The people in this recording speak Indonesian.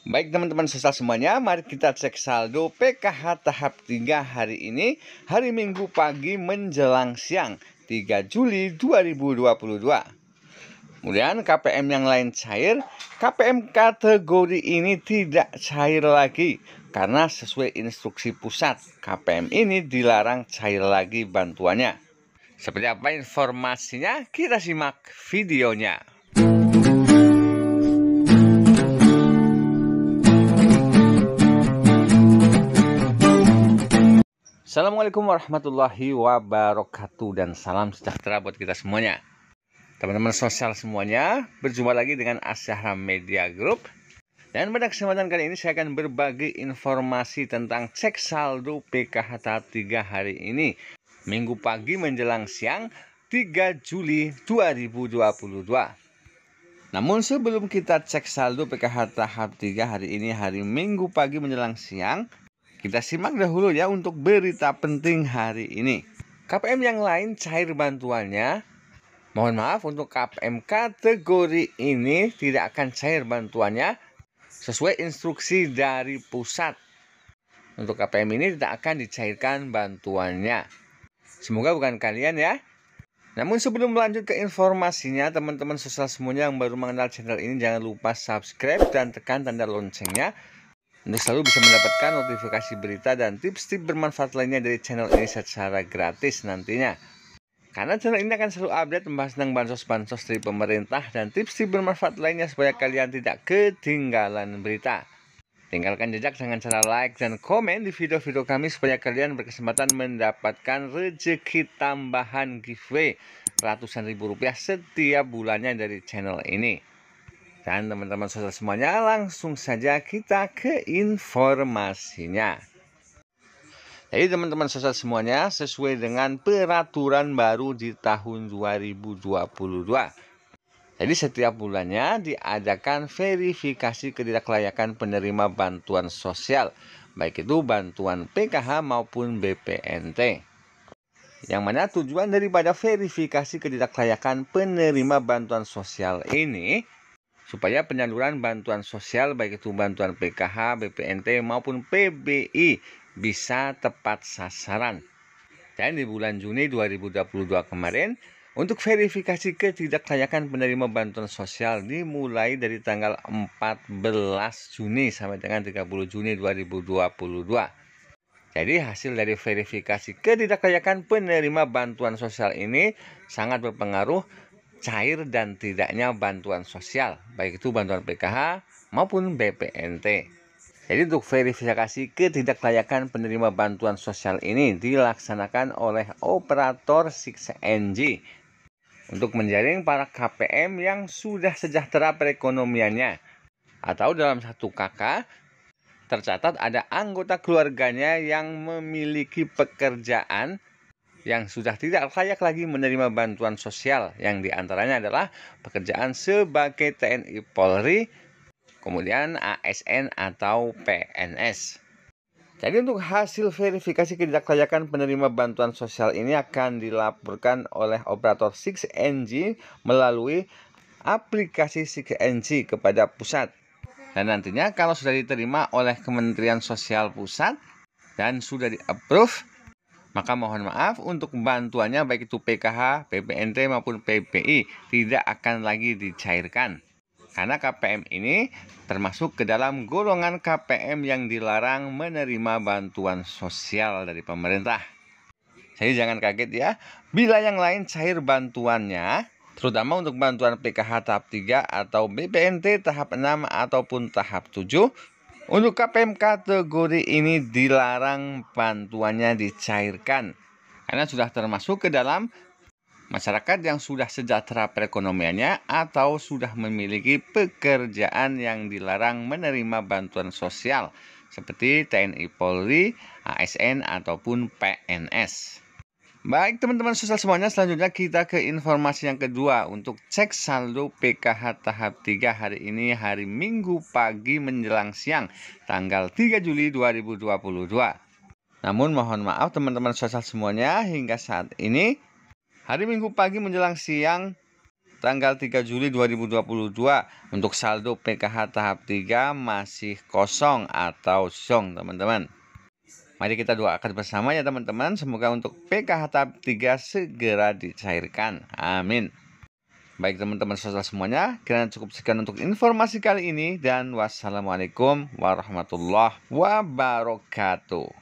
Baik teman-teman sesal semuanya, mari kita cek saldo PKH tahap 3 hari ini, hari Minggu pagi menjelang siang 3 Juli 2022. Kemudian KPM yang lain cair, KPM kategori ini tidak cair lagi karena sesuai instruksi pusat, KPM ini dilarang cair lagi bantuannya. Seperti apa informasinya? Kita simak videonya. Assalamualaikum warahmatullahi wabarakatuh dan salam sejahtera buat kita semuanya. Teman-teman sosial semuanya, berjumpa lagi dengan Asyahra Media Group. Dan pada kesempatan kali ini saya akan berbagi informasi tentang cek saldo PKH tahap 3 hari ini. Minggu pagi menjelang siang 3 Juli 2022. Namun sebelum kita cek saldo PKH tahap 3 hari ini hari Minggu pagi menjelang siang, kita simak dahulu ya untuk berita penting hari ini. KPM yang lain cair bantuannya. Mohon maaf untuk KPM kategori ini tidak akan cair bantuannya sesuai instruksi dari pusat. Untuk KPM ini tidak akan dicairkan bantuannya. Semoga bukan kalian ya. Namun sebelum lanjut ke informasinya, teman-teman sosial semuanya yang baru mengenal channel ini jangan lupa subscribe dan tekan tanda loncengnya anda selalu bisa mendapatkan notifikasi berita dan tips-tips bermanfaat lainnya dari channel ini secara gratis nantinya. Karena channel ini akan selalu update membahas tentang bansos-bansos dari pemerintah dan tips-tips bermanfaat lainnya supaya kalian tidak ketinggalan berita. Tinggalkan jejak dengan cara like dan komen di video-video kami supaya kalian berkesempatan mendapatkan rejeki tambahan giveaway ratusan ribu rupiah setiap bulannya dari channel ini. Dan teman-teman sosial semuanya langsung saja kita ke informasinya. Jadi teman-teman sosial semuanya sesuai dengan peraturan baru di tahun 2022. Jadi setiap bulannya diadakan verifikasi ketidaklayakan penerima bantuan sosial, baik itu bantuan PKH maupun BPNT. Yang mana tujuan daripada verifikasi ketidaklayakan penerima bantuan sosial ini supaya penyaluran bantuan sosial baik itu bantuan PKH, BPNT maupun PBI bisa tepat sasaran. Dan di bulan Juni 2022 kemarin, untuk verifikasi ketidaklayakan penerima bantuan sosial dimulai dari tanggal 14 Juni sampai dengan 30 Juni 2022. Jadi hasil dari verifikasi ketidaklayakan penerima bantuan sosial ini sangat berpengaruh cair dan tidaknya bantuan sosial, baik itu bantuan PKH maupun BPNT. Jadi untuk verifikasi ketidaklayakan penerima bantuan sosial ini dilaksanakan oleh operator 6NG untuk menjaring para KPM yang sudah sejahtera perekonomiannya atau dalam satu KK tercatat ada anggota keluarganya yang memiliki pekerjaan yang sudah tidak layak lagi menerima bantuan sosial yang diantaranya adalah pekerjaan sebagai TNI Polri, kemudian ASN atau PNS. Jadi untuk hasil verifikasi ketidaklayakan penerima bantuan sosial ini akan dilaporkan oleh operator 6NG melalui aplikasi 6NG kepada pusat. Dan nantinya kalau sudah diterima oleh Kementerian Sosial Pusat dan sudah di-approve, maka mohon maaf untuk bantuannya baik itu PKH, PPNT maupun PPI tidak akan lagi dicairkan. Karena KPM ini termasuk ke dalam golongan KPM yang dilarang menerima bantuan sosial dari pemerintah. Jadi jangan kaget ya, bila yang lain cair bantuannya, terutama untuk bantuan PKH tahap 3 atau BPNT tahap 6 ataupun tahap 7 untuk KPM kategori ini dilarang bantuannya dicairkan karena sudah termasuk ke dalam masyarakat yang sudah sejahtera perekonomiannya atau sudah memiliki pekerjaan yang dilarang menerima bantuan sosial seperti TNI Polri, ASN ataupun PNS. Baik teman-teman sosial semuanya, selanjutnya kita ke informasi yang kedua untuk cek saldo PKH tahap 3 hari ini hari Minggu pagi menjelang siang tanggal 3 Juli 2022. Namun mohon maaf teman-teman sosial semuanya hingga saat ini hari Minggu pagi menjelang siang tanggal 3 Juli 2022 untuk saldo PKH tahap 3 masih kosong atau song teman-teman. Mari kita doakan bersama ya teman-teman. Semoga untuk PKH tahap 3 segera dicairkan. Amin. Baik teman-teman saudara semuanya, kiranya cukup sekian untuk informasi kali ini dan wassalamualaikum warahmatullahi wabarakatuh.